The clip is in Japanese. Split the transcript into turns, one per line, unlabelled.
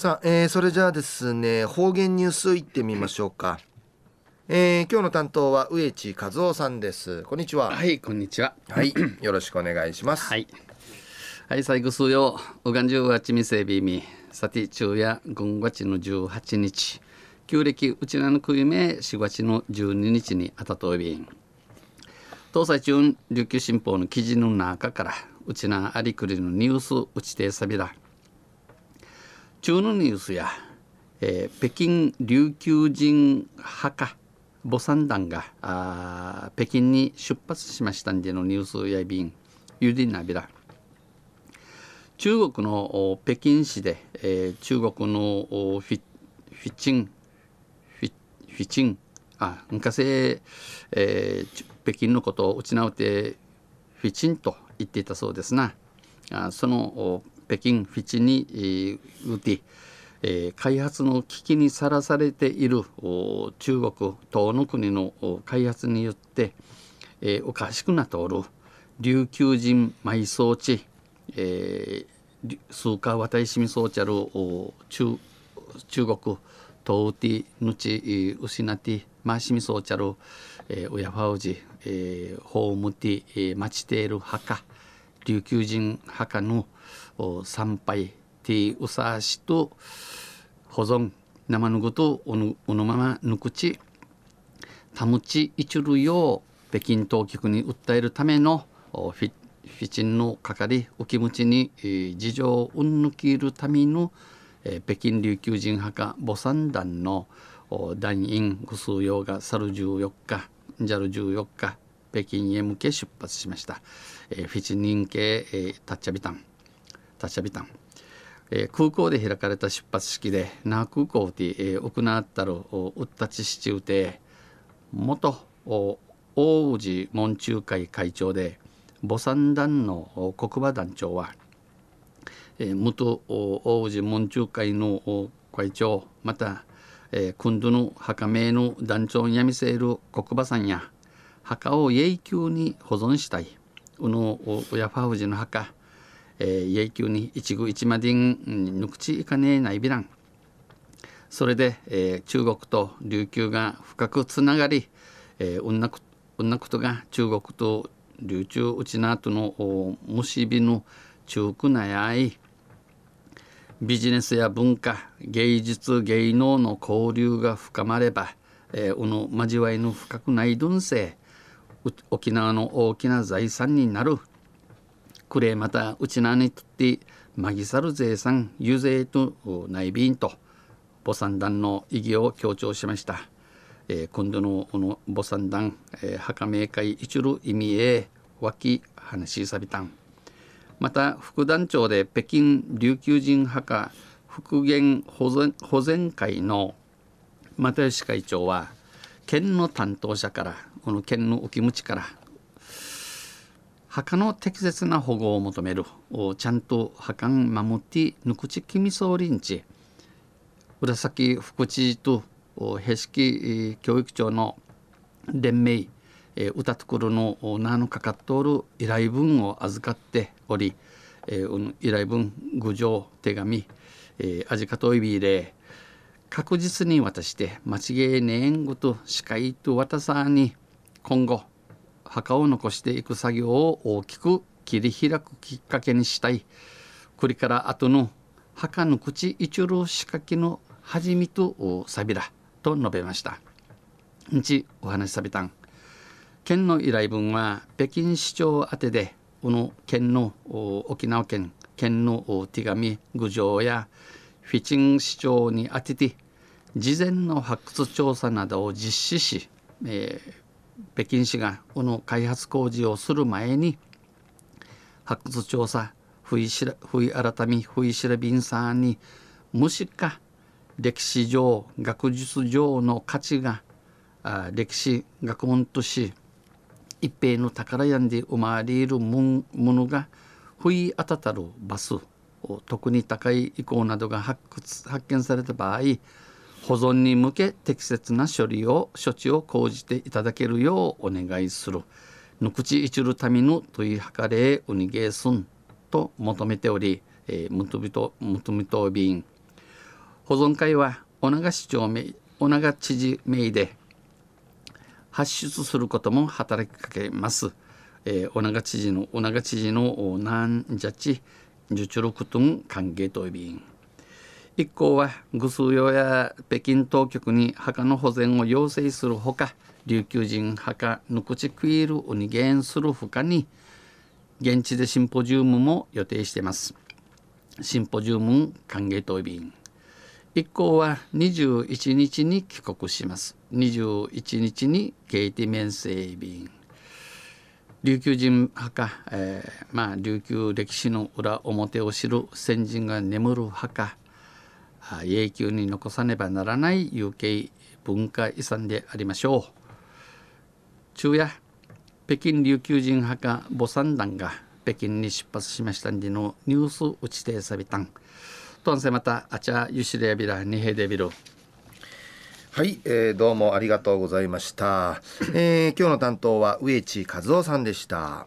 さあ、えー、それじゃあですね方言ニュースいってみましょうか、えー、今日の担当は上地和夫さんですこんにちははいこんにちははいよろしくお願いしますはいはい最後数曜うがんじゅうわちみせびみさて昼夜んがちの18日旧暦うちなのくいめし4ちの12日にあたといびん東西中琉球新報の記事の中からうちなありくりのニュースうちてさびら中のニュースや、えー、北京琉球人派か母団があ北京に出発しましたんでのニュースや便ユディナビラ中国の北京市で、えー、中国のフィフィチンフィフィチンあ昔、えー、北京のことをううてフィチンと言っていたそうですなあその北京基地に打て、えー、開発の危機にさらされている中国等の国の開発によって、えー、おかしくなとおる琉球人埋葬地、えー、数かいしみそうちゃる中中国東テぬち失ってましみそうちゃる親ファウジホームティ待ちている墓琉球人墓の参拝手うさしと保存生ぬごとおのおのままぬくちたむちいちるよう北京当局に訴えるためのフィフィチンのかかりお気持ちに、えー、事情をうんぬきるための、えー、北京琉球人墓墓参団の団員ご数用が去る14日じゃる14日北京へ向け出発しました、えー、フィチニン系、えー、タッチャビタンタッチャビタン、えー、空港で開かれた出発式で那覇空港で、えー、行ったるうったちしちうて元大氏門中会会長で母産団の国馬団長は、えー、元大氏門中会の会長また、えー、今度の墓名の団長にやみせる国馬さんや墓を永久に保存したい右の親ファフジの墓、えー、永久に一具一までんくちいかねえないびらんそれで、えー、中国と琉球が深くつながり、えー、うんなくんなとが中国と琉球うちなとの結びの中国なやいビジネスや文化芸術芸能の交流が深まれば、えー、この交わりの深くないどんせ沖縄の大きな財産になるくれまたうちなにとってまぎさる税産遊税と内便と母産団の意義を強調しました、えー、今度のこの母産団、えー、墓名会一る意味へわき話しさびたんまた副団長で北京琉球人墓復元保全保全会の又吉会長は県の担当者からこの県のお気持ちから墓の適切な保護を求めるちゃんと墓守ってぬくちきみそうりんち浦崎副知事と平式教育長の連盟歌ところの名のかかっとる依頼文を預かっており、えー、依頼文、郡上、手紙、えー、アジカトイ確実に渡して間違えねえんごと司会と渡さに今後墓を残していく作業を大きく切り開くきっかけにしたいこれから後の墓の口一郎仕掛けの始みとさびらと述べました日お話しさびたん県の依頼文は北京市長宛てでこの県の沖縄県県の手紙郡上やフィチン市長に当てて事前の発掘調査などを実施し、えー、北京市がこの開発工事をする前に発掘調査不意しら不意改み不意調べんさんに無視か歴史上学術上の価値があ歴史学問とし一平の宝屋で生まれるものが不意当たたるバス特に高い遺構などが発見された場合保存に向け適切な処理を処置を講じていただけるようお願いするぬくちいちるためぬといはかれうにげすんと求めており、えー、むとびとむとみとびん保存会はお長市長名お長知事名で発出することも働きかけます。えー、お長知事のお長知事の何じゃち、受注力トン歓迎といびん一行は愚数用や北京当局に墓の保全を要請するほか琉球人墓ぬくちクイールをに元するほかに現地でシンポジウムも予定していますシンポジウム歓迎といびん一行は21日に帰国します21日にケイティメンセイ琉球人墓えー、まあ、琉球歴史の裏表を知る先人が眠る墓永久に残さねばならない有形文化遺産でありましょう。昼夜北京琉球人墓墓参団が北京に出発しましたんでのニュース打ちてさびたん。とんせまたあちゃゆしれやびらにへでびる。はい、えー、どうもありがとうございました、えー、今日の担当は植地和夫さんでした